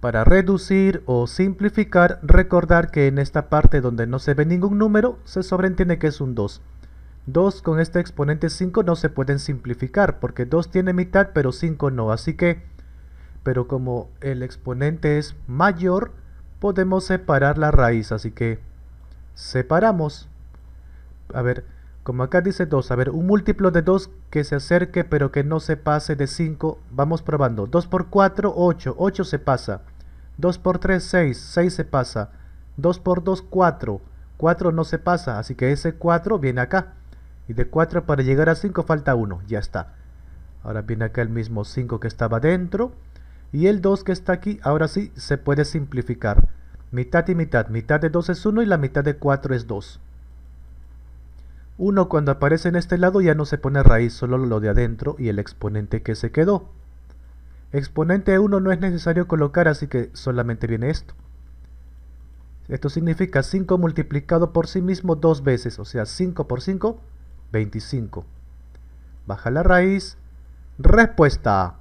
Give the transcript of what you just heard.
Para reducir o simplificar, recordar que en esta parte donde no se ve ningún número, se sobreentiende que es un 2. 2 con este exponente 5 no se pueden simplificar, porque 2 tiene mitad, pero 5 no. Así que, pero como el exponente es mayor, podemos separar la raíz. Así que, separamos. A ver, como acá dice 2, a ver, un múltiplo de 2 que se acerque pero que no se pase de 5, vamos probando. 2 por 4, 8, 8 se pasa. 2 por 3, 6. 6 se pasa. 2 por 2, 4. 4 no se pasa, así que ese 4 viene acá. Y de 4 para llegar a 5 falta 1, ya está. Ahora viene acá el mismo 5 que estaba adentro, Y el 2 que está aquí, ahora sí se puede simplificar. Mitad y mitad. Mitad de 2 es 1 y la mitad de 4 es 2. 1 cuando aparece en este lado ya no se pone raíz, solo lo de adentro y el exponente que se quedó. Exponente 1 no es necesario colocar, así que solamente viene esto. Esto significa 5 multiplicado por sí mismo dos veces, o sea 5 por 5, 25. Baja la raíz. Respuesta